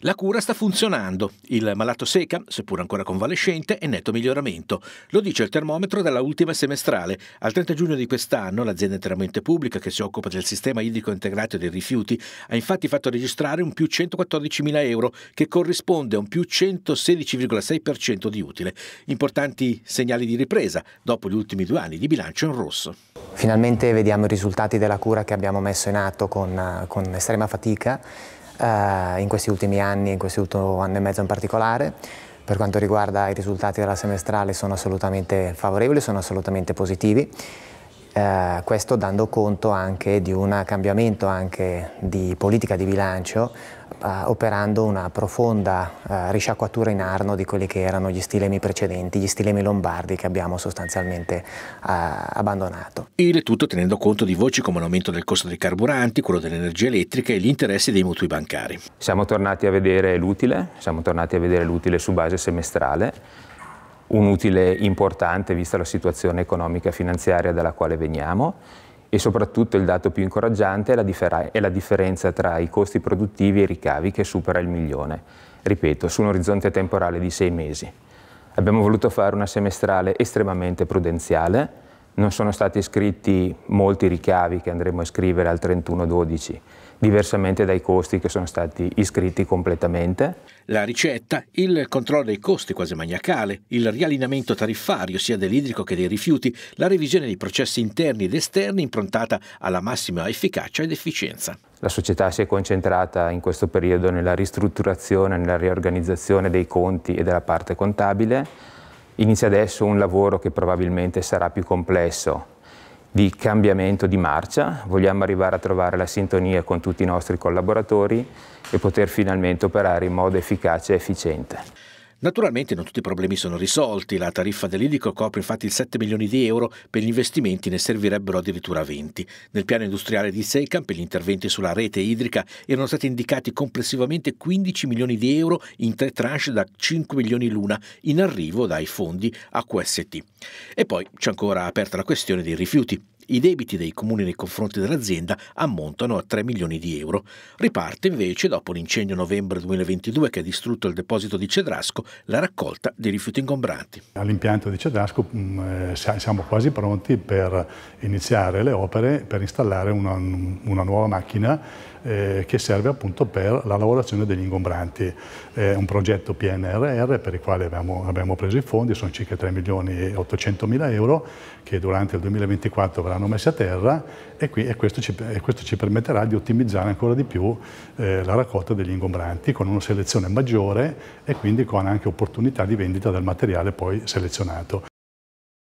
La cura sta funzionando. Il malato seca, seppur ancora convalescente, è netto miglioramento. Lo dice il termometro dalla ultima semestrale. Al 30 giugno di quest'anno l'azienda interamente pubblica che si occupa del sistema idrico integrato dei rifiuti ha infatti fatto registrare un più 114.000 euro che corrisponde a un più 116,6% di utile. Importanti segnali di ripresa dopo gli ultimi due anni di bilancio in rosso. Finalmente vediamo i risultati della cura che abbiamo messo in atto con, eh, con estrema fatica eh, in questi ultimi anni, in questo ultimo anno e mezzo in particolare. Per quanto riguarda i risultati della semestrale sono assolutamente favorevoli, sono assolutamente positivi. Eh, questo dando conto anche di un cambiamento di politica di bilancio eh, operando una profonda eh, risciacquatura in arno di quelli che erano gli stilemi precedenti, gli stilemi lombardi che abbiamo sostanzialmente eh, abbandonato. Il tutto tenendo conto di voci come l'aumento del costo dei carburanti, quello dell'energia elettrica e gli interessi dei mutui bancari. Siamo tornati a vedere l'utile, siamo tornati a vedere l'utile su base semestrale un utile importante vista la situazione economica e finanziaria dalla quale veniamo e soprattutto il dato più incoraggiante è la, è la, differenza tra i costi produttivi e i ricavi che supera il milione, ripeto, su un orizzonte temporale di sei mesi. Abbiamo voluto fare una semestrale estremamente prudenziale, non sono stati scritti molti ricavi che andremo a scrivere al 31-12, diversamente dai costi che sono stati iscritti completamente. La ricetta, il controllo dei costi quasi maniacale, il riallineamento tariffario sia dell'idrico che dei rifiuti, la revisione dei processi interni ed esterni improntata alla massima efficacia ed efficienza. La società si è concentrata in questo periodo nella ristrutturazione, nella riorganizzazione dei conti e della parte contabile, Inizia adesso un lavoro che probabilmente sarà più complesso di cambiamento di marcia, vogliamo arrivare a trovare la sintonia con tutti i nostri collaboratori e poter finalmente operare in modo efficace e efficiente. Naturalmente non tutti i problemi sono risolti, la tariffa dell'Ilico copre infatti 7 milioni di euro, per gli investimenti ne servirebbero addirittura 20. Nel piano industriale di Seicam per gli interventi sulla rete idrica erano stati indicati complessivamente 15 milioni di euro in tre tranche da 5 milioni l'una in arrivo dai fondi AQST. E poi c'è ancora aperta la questione dei rifiuti. I debiti dei comuni nei confronti dell'azienda ammontano a 3 milioni di euro. Riparte invece, dopo l'incendio novembre 2022 che ha distrutto il deposito di Cedrasco, la raccolta dei rifiuti ingombranti. All'impianto di Cedrasco mm, eh, siamo quasi pronti per iniziare le opere per installare una, una nuova macchina eh, che serve appunto per la lavorazione degli ingombranti. È eh, un progetto PNRR per il quale abbiamo, abbiamo preso i fondi, sono circa 3 milioni e 800 mila euro che durante il 2024 verranno messi a terra e, qui, e, questo, ci, e questo, ci, permetterà di ottimizzare ancora di più eh, la raccolta degli ingombranti con una selezione maggiore e quindi con anche opportunità di vendita del materiale poi selezionato.